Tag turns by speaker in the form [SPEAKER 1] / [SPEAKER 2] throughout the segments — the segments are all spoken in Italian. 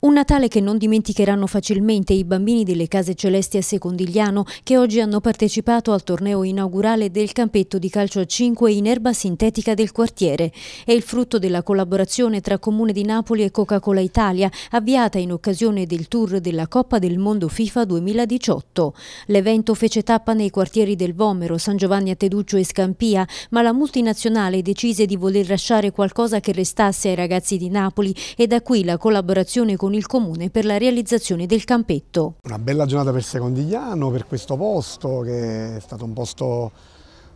[SPEAKER 1] Un Natale che non dimenticheranno facilmente i bambini delle case celesti a Secondigliano che oggi hanno partecipato al torneo inaugurale del campetto di calcio a 5 in erba sintetica del quartiere. È il frutto della collaborazione tra Comune di Napoli e Coca-Cola Italia avviata in occasione del tour della Coppa del Mondo FIFA 2018. L'evento fece tappa nei quartieri del Vomero, San Giovanni a Teduccio e Scampia, ma la multinazionale decise di voler lasciare qualcosa che restasse ai ragazzi di Napoli e da qui la collaborazione con con il Comune per la realizzazione del campetto.
[SPEAKER 2] Una bella giornata per Secondigliano, per questo posto che è stato un posto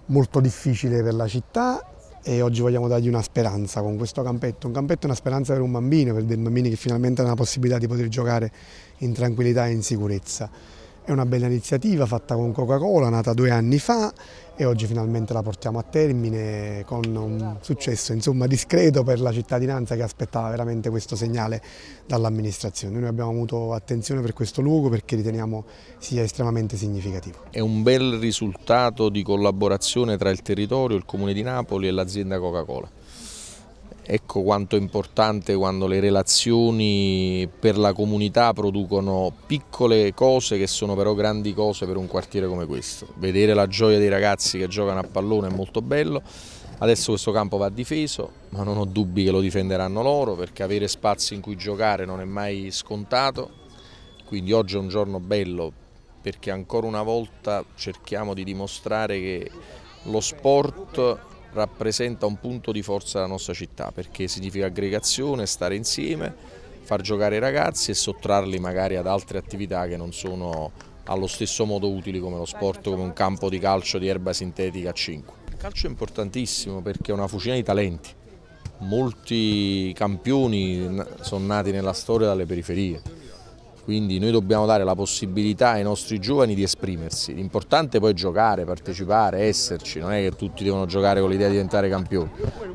[SPEAKER 2] molto difficile per la città e oggi vogliamo dargli una speranza con questo campetto, un campetto è una speranza per un bambino, per dei bambini che finalmente hanno la possibilità di poter giocare in tranquillità e in sicurezza. È una bella iniziativa fatta con Coca-Cola, nata due anni fa e oggi finalmente la portiamo a termine con un successo insomma, discreto per la cittadinanza che aspettava veramente questo segnale dall'amministrazione. Noi abbiamo avuto attenzione per questo luogo perché riteniamo sia estremamente significativo.
[SPEAKER 3] È un bel risultato di collaborazione tra il territorio, il Comune di Napoli e l'azienda Coca-Cola. Ecco quanto è importante quando le relazioni per la comunità producono piccole cose che sono però grandi cose per un quartiere come questo. Vedere la gioia dei ragazzi che giocano a pallone è molto bello, adesso questo campo va difeso, ma non ho dubbi che lo difenderanno loro perché avere spazi in cui giocare non è mai scontato, quindi oggi è un giorno bello perché ancora una volta cerchiamo di dimostrare che lo sport rappresenta un punto di forza della nostra città perché significa aggregazione, stare insieme, far giocare i ragazzi e sottrarli magari ad altre attività che non sono allo stesso modo utili come lo sport, come un campo di calcio di erba sintetica a 5. Il calcio è importantissimo perché è una fucina di talenti, molti campioni sono nati nella storia dalle periferie quindi noi dobbiamo dare la possibilità ai nostri giovani di esprimersi, l'importante è poi giocare, partecipare, esserci, non è che tutti devono giocare con l'idea di diventare campioni,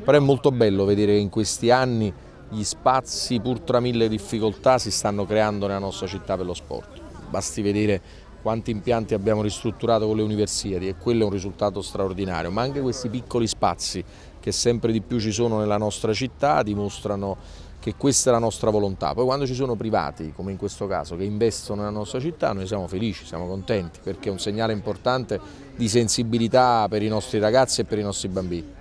[SPEAKER 3] però è molto bello vedere che in questi anni gli spazi pur tra mille difficoltà si stanno creando nella nostra città per lo sport, basti vedere quanti impianti abbiamo ristrutturato con le universiadi e quello è un risultato straordinario, ma anche questi piccoli spazi che sempre di più ci sono nella nostra città dimostrano che questa è la nostra volontà. Poi quando ci sono privati, come in questo caso, che investono nella nostra città, noi siamo felici, siamo contenti, perché è un segnale importante di sensibilità per i nostri ragazzi e per i nostri bambini.